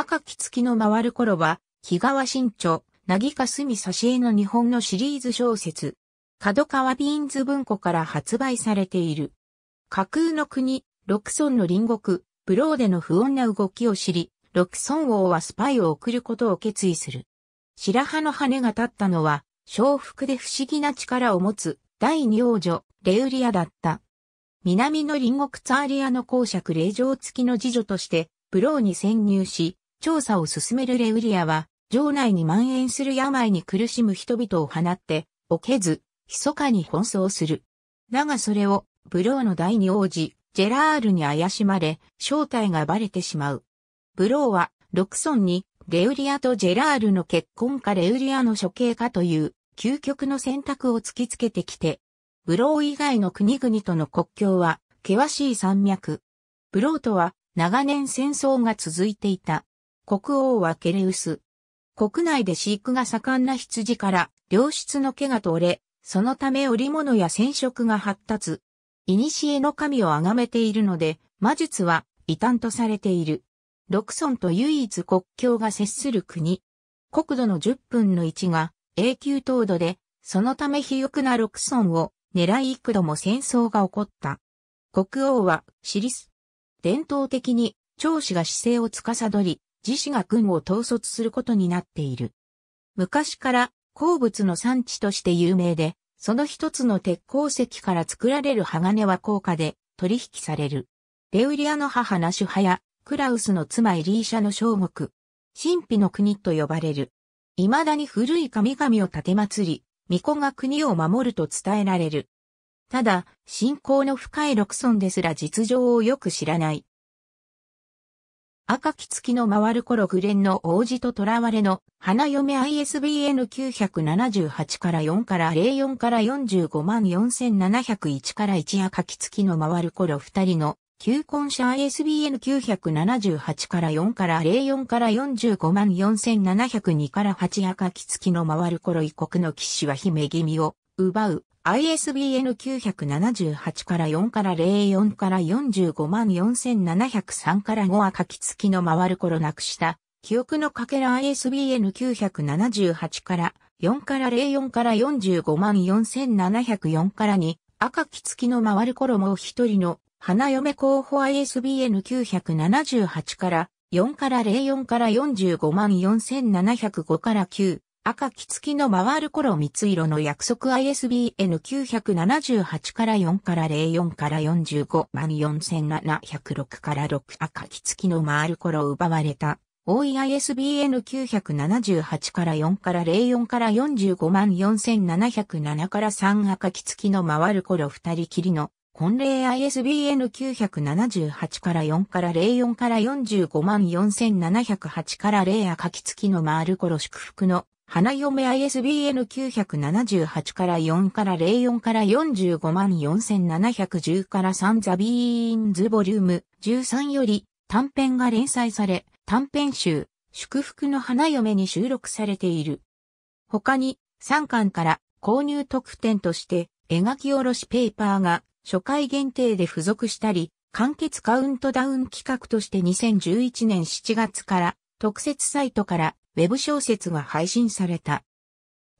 赤き月の回る頃は、日川新著、なぎかすみさしえの日本のシリーズ小説。角川ビーンズ文庫から発売されている。架空の国、ロクソンの隣国、ブローでの不穏な動きを知り、ロクソン王はスパイを送ることを決意する。白羽の羽が立ったのは、小腹で不思議な力を持つ第二王女、レウリアだった。南の隣国ツァーリアの公爵令嬢付きの次女として、ブローに潜入し、調査を進めるレウリアは、城内に蔓延する病に苦しむ人々を放って、おけず、密かに奔走する。だがそれを、ブローの第二王子、ジェラールに怪しまれ、正体がバレてしまう。ブローは、ロクソンに、レウリアとジェラールの結婚かレウリアの処刑かという、究極の選択を突きつけてきて、ブロー以外の国々との国境は、険しい山脈。ブローとは、長年戦争が続いていた。国王はケレウス。国内で飼育が盛んな羊から良質の毛が取れ、そのため織物や染色が発達。古の神を崇めているので、魔術は異端とされている。六村と唯一国境が接する国。国土の10分の1が永久凍土で、そのため肥沃な六村を狙い幾度も戦争が起こった。国王はシリス。伝統的に長子が姿勢を司り、自死が軍を統率することになっている。昔から鉱物の産地として有名で、その一つの鉄鉱石から作られる鋼は高価で取引される。レウリアの母ナシュハやクラウスの妻イリーシャの小国、神秘の国と呼ばれる。未だに古い神々を建てり、巫女が国を守ると伝えられる。ただ、信仰の深い六村ですら実情をよく知らない。赤き月の回る頃レンの王子と囚われの花嫁 ISBN 978から4から04から45万4701から1赤き月の回る頃二人の旧婚者 ISBN 978から4から04から45万4702から8赤き月の回る頃異国の騎士は姫君を奪う ISBN 978から4から04から45万4703から5は書き付きの回る頃なくした記憶のかけら ISBN 978から4から04から45万4704から2赤き月の回る頃もう一人の花嫁候補 ISBN 978から4から04から45万4705から9赤き月の回る頃三色の約束 ISBN 978から4から04から45万4706から6赤き月の回る頃奪われた。多い ISBN 978から4から04から45万4707から3赤き月の回る頃二人きりの婚礼 ISBN 978から4から04から45万4708から0赤き月の回る頃祝福の花嫁 ISBN 978から4から04から45万4710から3ザビーンズボリューム13より短編が連載され、短編集、祝福の花嫁に収録されている。他に3巻から購入特典として描き下ろしペーパーが初回限定で付属したり、完結カウントダウン企画として2011年7月から特設サイトからウェブ小説が配信された。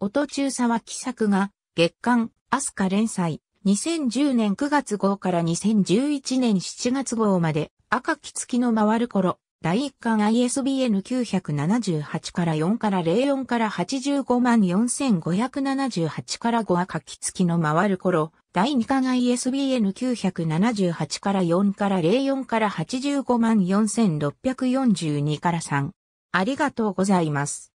音中沢喜作が月刊アスカ連載2010年9月号から2011年7月号まで赤き月の回る頃第1巻 ISBN 978から4から04から85万4578から5赤き月の回る頃第2巻 ISBN 978から4から04から85万4642から3ありがとうございます。